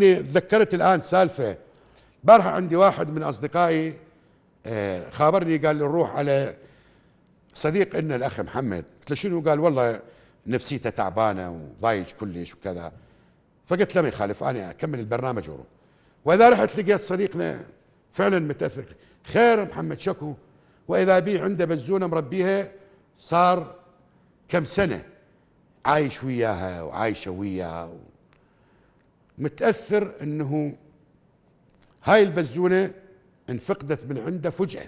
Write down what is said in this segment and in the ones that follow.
تذكرت الان سالفه امبارح عندي واحد من اصدقائي آه، خابرني قال لي نروح على صديق ان الاخ محمد قلت له شنو قال والله نفسيته تعبانه وضايج كلش وكذا فقلت له ما يخالف انا اكمل البرنامج وروح واذا رحت لقيت صديقنا فعلا متاثر خير محمد شكو واذا بي عنده بزونه مربيها صار كم سنه عايش وياها وعايشه وياها متاثر انه هاي البزونه انفقدت من عنده فجاه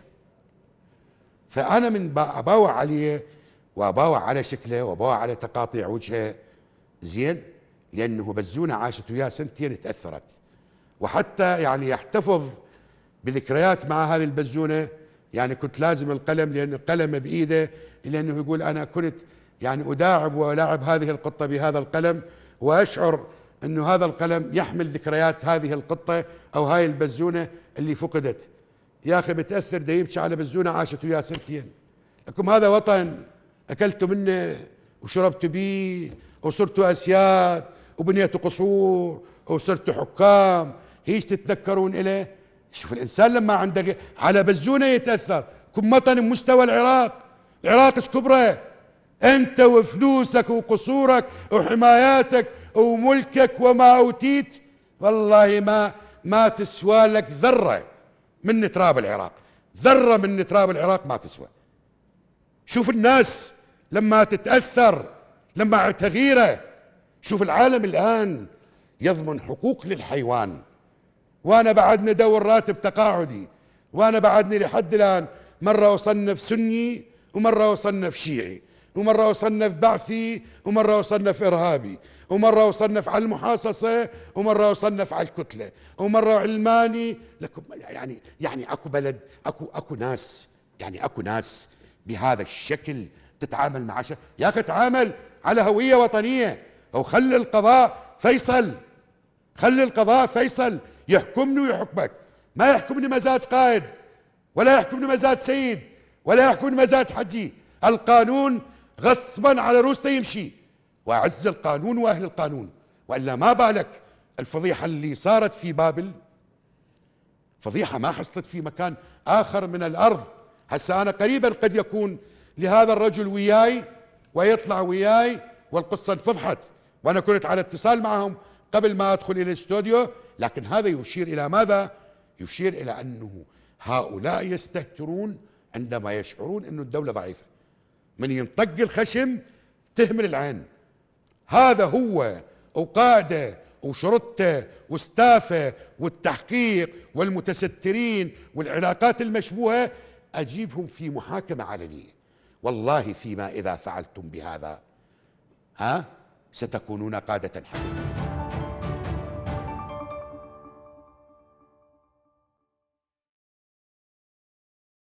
فانا من اباوع عليه واباوع على شكله واباوع على تقاطيع وجهه زين لانه بزونه عاشت وياه سنتين تاثرت وحتى يعني يحتفظ بذكريات مع هذه البزونه يعني كنت لازم القلم لان قلمه بايده لانه يقول انا كنت يعني اداعب والاعب هذه القطه بهذا القلم واشعر انه هذا القلم يحمل ذكريات هذه القطه او هاي البزونه اللي فقدت يا اخي بتاثر دا يبكي على بزونه عاشت ويا سنتين لكم هذا وطن اكلت منه وشربت بيه وصرت اسياد وبنيت قصور وصرت حكام هيش تتذكرون اليه شوف الإنسان لما عنده على بزونة يتأثر كم وطن مستوى العراق العراق ايش كبره أنت وفلوسك وقصورك وحماياتك وملكك وما أوتيت والله ما ما تسوى لك ذرة من تراب العراق ذرة من تراب العراق ما تسوى شوف الناس لما تتأثر لما تغيره شوف العالم الآن يضمن حقوق للحيوان وأنا بعدني دور راتب تقاعدي وأنا بعدني لحد الآن مرة أصنف سني ومرة أصنف شيعي ومرة وصنف بعثي ومرة وصنف إرهابي ومرة وصنف على المحاصصة ومرة وصنف على الكتلة ومرة علماني لكم يعني يعني أكو بلد أكو أكو ناس يعني أكو ناس بهذا الشكل تتعامل مع يا أخي تعامل على هوية وطنية أو خلي القضاء فيصل خلي القضاء فيصل يحكمني ويحكمك ما يحكمني مزاج قائد ولا يحكمني مزاج سيد ولا يحكمني مزاج حجي القانون غصبا على روس يمشي واعز القانون واهل القانون والا ما بالك الفضيحه اللي صارت في بابل فضيحه ما حصلت في مكان اخر من الارض هسه انا قريبا قد يكون لهذا الرجل وياي ويطلع وياي والقصه انفضحت وانا كنت على اتصال معهم قبل ما ادخل الى الاستوديو لكن هذا يشير الى ماذا؟ يشير الى انه هؤلاء يستهترون عندما يشعرون انه الدوله ضعيفه من ينطق الخشم تهمل العين هذا هو وقاده وشرطته وستافه والتحقيق والمتسترين والعلاقات المشبوهه اجيبهم في محاكمه علنيه والله فيما اذا فعلتم بهذا ها ستكونون قاده حقيقيه